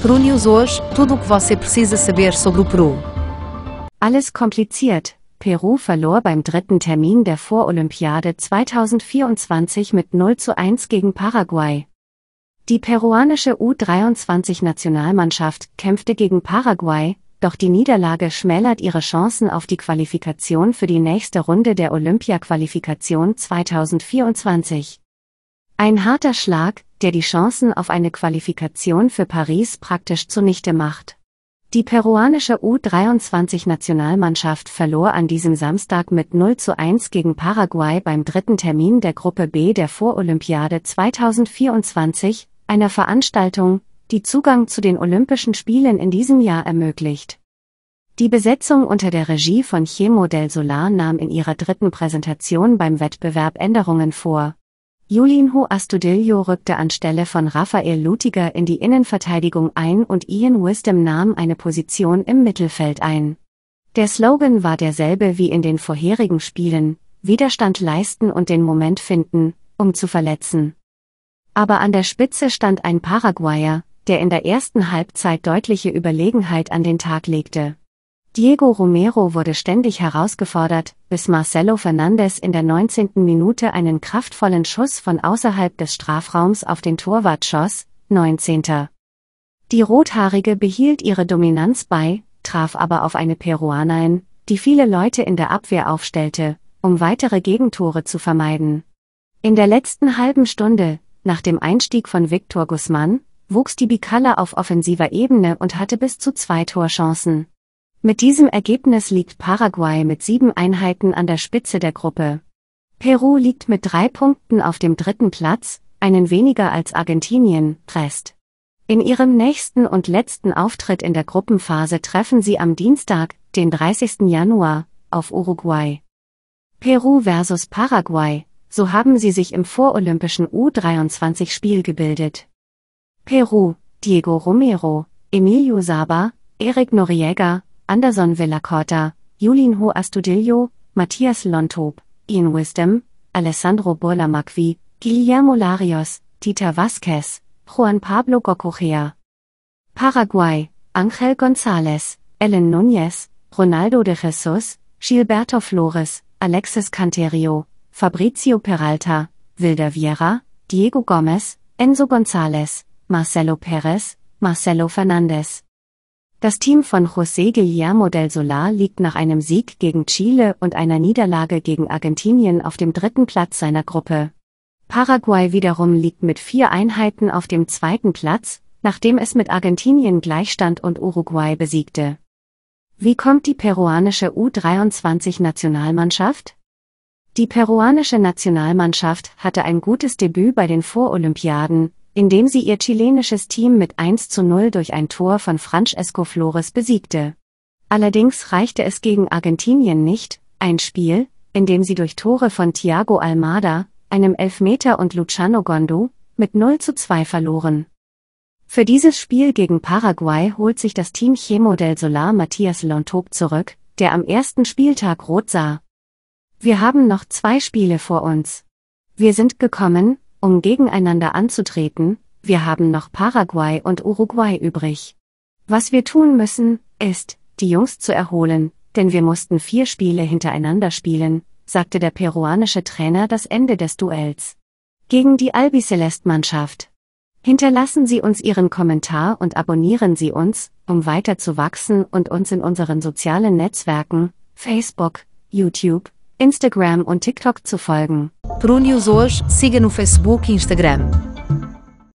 Peru News hoje, tudo o que você precisa saber sobre o Peru. Alles kompliziert. Peru verlor beim dritten Termin der Vorolympiade 2024 mit 0 zu 1 gegen Paraguay. Die peruanische U23-Nationalmannschaft kämpfte gegen Paraguay, doch die Niederlage schmälert ihre Chancen auf die Qualifikation für die nächste Runde der Olympia-Qualifikation 2024. Ein harter Schlag, der die Chancen auf eine Qualifikation für Paris praktisch zunichte macht. Die peruanische U23-Nationalmannschaft verlor an diesem Samstag mit 0 zu 1 gegen Paraguay beim dritten Termin der Gruppe B der Vorolympiade 2024, einer Veranstaltung, die Zugang zu den Olympischen Spielen in diesem Jahr ermöglicht. Die Besetzung unter der Regie von Chemo del Solar nahm in ihrer dritten Präsentation beim Wettbewerb Änderungen vor, Julinho Astudillo rückte anstelle von Rafael Lutiger in die Innenverteidigung ein und Ian Wisdom nahm eine Position im Mittelfeld ein. Der Slogan war derselbe wie in den vorherigen Spielen, Widerstand leisten und den Moment finden, um zu verletzen. Aber an der Spitze stand ein Paraguayer, der in der ersten Halbzeit deutliche Überlegenheit an den Tag legte. Diego Romero wurde ständig herausgefordert, bis Marcelo Fernandes in der 19. Minute einen kraftvollen Schuss von außerhalb des Strafraums auf den Torwart schoss, 19. Die Rothaarige behielt ihre Dominanz bei, traf aber auf eine Peruanerin, die viele Leute in der Abwehr aufstellte, um weitere Gegentore zu vermeiden. In der letzten halben Stunde, nach dem Einstieg von Victor Guzman, wuchs die Bicala auf offensiver Ebene und hatte bis zu zwei Torchancen. Mit diesem Ergebnis liegt Paraguay mit sieben Einheiten an der Spitze der Gruppe. Peru liegt mit drei Punkten auf dem dritten Platz, einen weniger als Argentinien, Rest. In ihrem nächsten und letzten Auftritt in der Gruppenphase treffen sie am Dienstag, den 30. Januar, auf Uruguay. Peru versus Paraguay, so haben sie sich im vorolympischen U23-Spiel gebildet. Peru, Diego Romero, Emilio Saba, Eric Noriega, Anderson Villacorta, Julinho Astudillo, Matthias Lontop, Ian Wisdom, Alessandro Burlamaqui, Guillermo Larios, Dieter Vasquez, Juan Pablo Gocochea. Paraguay, Angel González, Ellen Núñez, Ronaldo de Jesus, Gilberto Flores, Alexis Canterio, Fabrizio Peralta, Wilder Vieira, Diego Gomez, Enzo González, Marcelo Pérez, Marcelo Fernández. Das Team von José Guillermo del Solar liegt nach einem Sieg gegen Chile und einer Niederlage gegen Argentinien auf dem dritten Platz seiner Gruppe. Paraguay wiederum liegt mit vier Einheiten auf dem zweiten Platz, nachdem es mit Argentinien gleichstand und Uruguay besiegte. Wie kommt die peruanische U23-Nationalmannschaft? Die peruanische Nationalmannschaft hatte ein gutes Debüt bei den Vorolympiaden, indem sie ihr chilenisches Team mit 1 zu 0 durch ein Tor von Francesco Flores besiegte. Allerdings reichte es gegen Argentinien nicht, ein Spiel, in dem sie durch Tore von Thiago Almada, einem Elfmeter und Luciano Gondo, mit 0 zu 2 verloren. Für dieses Spiel gegen Paraguay holt sich das Team Chemo del Solar Matthias Lontop zurück, der am ersten Spieltag rot sah. Wir haben noch zwei Spiele vor uns. Wir sind gekommen, um gegeneinander anzutreten, wir haben noch Paraguay und Uruguay übrig. Was wir tun müssen, ist, die Jungs zu erholen, denn wir mussten vier Spiele hintereinander spielen, sagte der peruanische Trainer das Ende des Duells. Gegen die Albiceleste-Mannschaft. Hinterlassen Sie uns Ihren Kommentar und abonnieren Sie uns, um weiter zu wachsen und uns in unseren sozialen Netzwerken, Facebook, YouTube, Instagram und TikTok zu folgen. Bruno Hoje, siga no Facebook e Instagram.